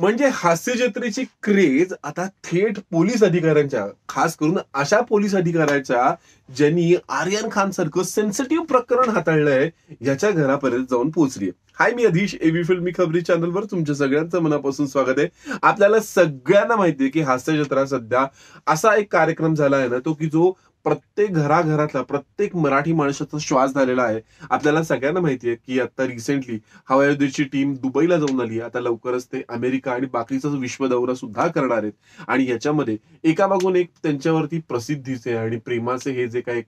म्हणजे हास्य जत्रेची क्रेज आता थेट पोलीस अधिकाऱ्यांच्या खास करून अशा पोलीस अधिकाऱ्याच्या ज्यांनी आर्यन खान सारखं सेन्सिटिव्ह प्रकरण हाताळलंय याच्या घरापर्यंत जाऊन पोहोचली हाय मी अधीश एबी फिल्मी खबरी चॅनलवर तुमच्या सगळ्यांचं मनापासून स्वागत आहे आपल्याला सगळ्यांना माहिती आहे की हास्य जत्रा सध्या असा एक कार्यक्रम झाला आहे ना तो की जो प्रत्येक घराघरातला प्रत्येक मराठी माणसाचा श्वास झालेला आहे आपल्याला सगळ्यांना माहिती आहे की आता रिसेंटली हवाई टीम दुबईला जाऊन आली आता लवकरच ते अमेरिका आणि बाकीचा विश्व दौरा सुद्धा करणार आहेत आणि याच्यामध्ये एका एक त्यांच्यावरती प्रसिद्धीचे आणि प्रेमाचे हे जे काही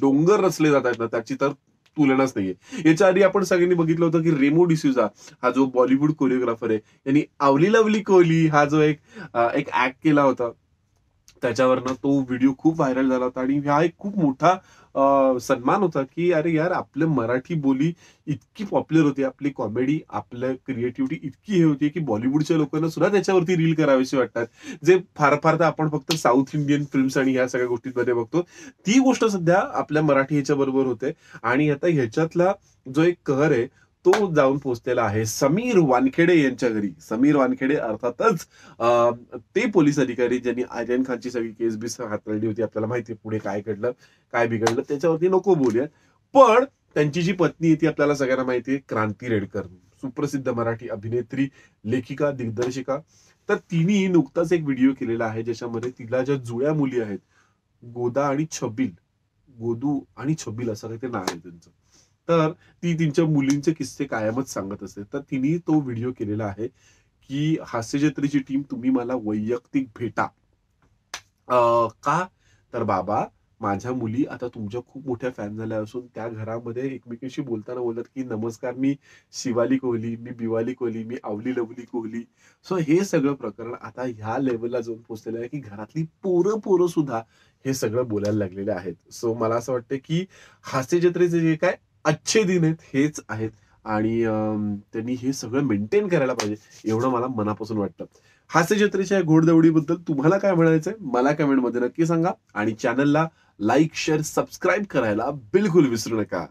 डोंगर रचले जात आहेत ना त्याची तर तुलनाच नाहीये याच्या आधी आपण सगळ्यांनी बघितलं होतं की रेमो डिसुजा हा जो बॉलिवूड कोरिओग्राफर आहे यांनी आवली लवली कोहली हा जो एक ऍक्ट केला होता त्याच्यावरनं तो व्हिडिओ खूप व्हायरल झाला होता आणि हा एक खूप मोठा सन्मान होता की अरे यार आपलं मराठी बोली इतकी पॉप्युलर होती आपली कॉमेडी आपल्या क्रिएटिव्हिटी इतकी हे होती की बॉलिवूडच्या लोकांना सुद्धा त्याच्यावरती रील करावीशी वाटतात जे फार फार तर आपण फक्त साऊथ इंडियन फिल्म्स आणि ह्या सगळ्या गोष्टींमध्ये बघतो ती गोष्ट सध्या आपल्या मराठी ह्याच्या बरोबर होते आणि आता ह्याच्यातला जो एक कहर आहे तो जाऊन पोचलेला आहे समीर वानखेडे यांच्या घरी समीर वानखेडे अर्थातच ते पोलीस अधिकारी ज्यांनी आर्यन खानची सगळी केस बीस हाताळली होती आपल्याला माहिती पुढे काय घडलं काय बिघडलं त्याच्यावरती नको बोलूया पण त्यांची जी पत्नी आहे ती आपल्याला सगळ्यांना माहिती आहे क्रांती रेडकर सुप्रसिद्ध मराठी अभिनेत्री लेखिका दिग्दर्शिका तर तिने नुकताच एक व्हिडिओ केलेला आहे ज्याच्यामध्ये तिला ज्या जुळ्या मुली आहेत गोदा आणि छबील गोदू आणि छबील असं काही ते नाव आहे त्यांचं तर ती तिच्या मुलींचे किस्से कायमच सांगत असते तर तिने तो व्हिडिओ केलेला आहे की हास्य जत्रेची टीम तुम्ही मला वैयक्तिक भेटा आ, का तर बाबा माझ्या मुली आता तुमच्या खूप मोठ्या फॅन झाल्या असून त्या घरामध्ये एकमेकांशी बोलताना बोलतात की नमस्कार मी शिवाली कोहली मी बिवाली कोहली मी आवली लवली कोहली सो हे सगळं प्रकरण आता ह्या लेवलला जाऊन पोहोचलेलं आहे की घरातली पोरं पोरं सुद्धा हे सगळं बोलायला लागलेले आहेत सो मला असं वाटतं की हास्य जत्रेचे जे काय अच्छे दिन आहेत हेच आहेत आणि त्यांनी हे सगळं मेंटेन करायला पाहिजे एवढं मला मनापासून वाटतं हास्यजत्रेच्या या घोडदौडीबद्दल तुम्हाला काय म्हणायचंय मला कमेंटमध्ये नक्की सांगा आणि चॅनलला लाईक शेअर सबस्क्राईब करायला बिलकुल विसरू नका